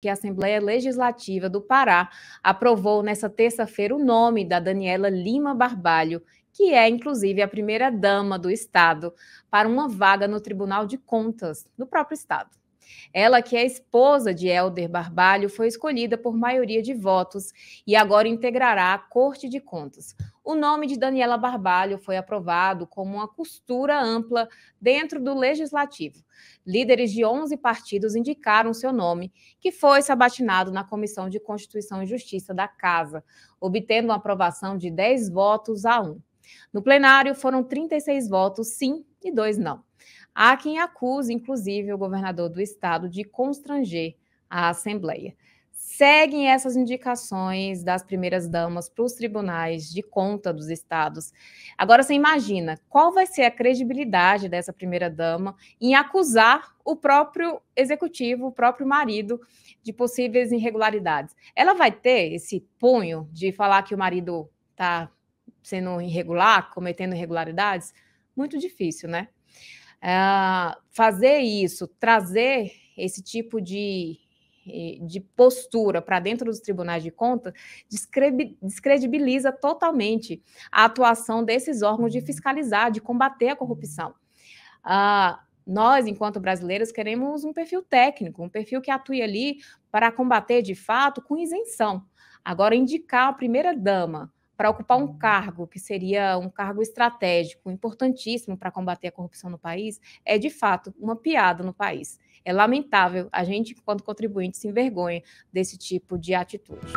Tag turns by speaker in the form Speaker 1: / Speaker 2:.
Speaker 1: que a Assembleia Legislativa do Pará aprovou nesta terça-feira o nome da Daniela Lima Barbalho, que é inclusive a primeira dama do Estado, para uma vaga no Tribunal de Contas do próprio Estado. Ela, que é esposa de Hélder Barbalho, foi escolhida por maioria de votos e agora integrará a Corte de Contas. O nome de Daniela Barbalho foi aprovado como uma costura ampla dentro do legislativo. Líderes de 11 partidos indicaram seu nome, que foi sabatinado na Comissão de Constituição e Justiça da Casa, obtendo uma aprovação de 10 votos a 1. No plenário foram 36 votos sim e 2 não. Há quem acuse, inclusive, o governador do estado de constranger a Assembleia. Seguem essas indicações das primeiras damas para os tribunais de conta dos estados. Agora você imagina qual vai ser a credibilidade dessa primeira dama em acusar o próprio executivo, o próprio marido, de possíveis irregularidades. Ela vai ter esse punho de falar que o marido está sendo irregular, cometendo irregularidades? Muito difícil, né? Uh, fazer isso, trazer esse tipo de, eh, de postura para dentro dos tribunais de contas descredibiliza totalmente a atuação desses órgãos de uhum. fiscalizar, de combater a corrupção. Uh, nós, enquanto brasileiros, queremos um perfil técnico, um perfil que atue ali para combater de fato com isenção. Agora, indicar a primeira-dama para ocupar um cargo que seria um cargo estratégico, importantíssimo para combater a corrupção no país, é de fato uma piada no país. É lamentável a gente, enquanto contribuinte, se envergonha desse tipo de atitude.